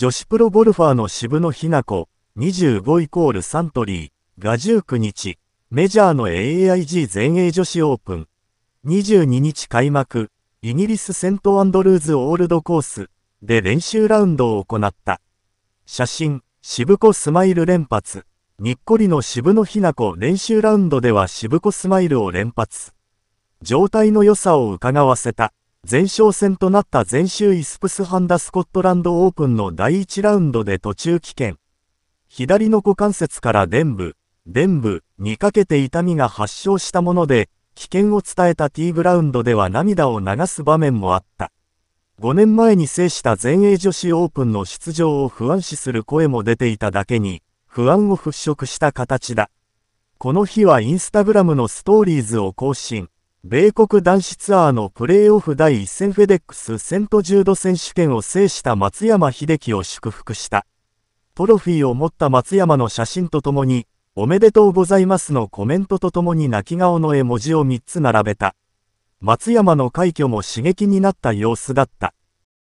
女子プロゴルファーの渋野日向子、25イコールサントリーが19日、メジャーの a i g 全英女子オープン。22日開幕、イギリスセントアンドルーズオールドコースで練習ラウンドを行った。写真、渋子スマイル連発。にっこりの渋野日向子練習ラウンドでは渋子スマイルを連発。状態の良さを伺わせた。前哨戦となった前週イスプスハンダスコットランドオープンの第1ラウンドで途中棄権。左の股関節から伝部、伝部にかけて痛みが発症したもので、危険を伝えた T グラウンドでは涙を流す場面もあった。5年前に制した全英女子オープンの出場を不安視する声も出ていただけに、不安を払拭した形だ。この日はインスタグラムのストーリーズを更新。米国男子ツアーのプレーオフ第1戦フェデックスセントジュード選手権を制した松山英樹を祝福した。トロフィーを持った松山の写真とともに、おめでとうございますのコメントとともに泣き顔の絵文字を3つ並べた。松山の快挙も刺激になった様子だった。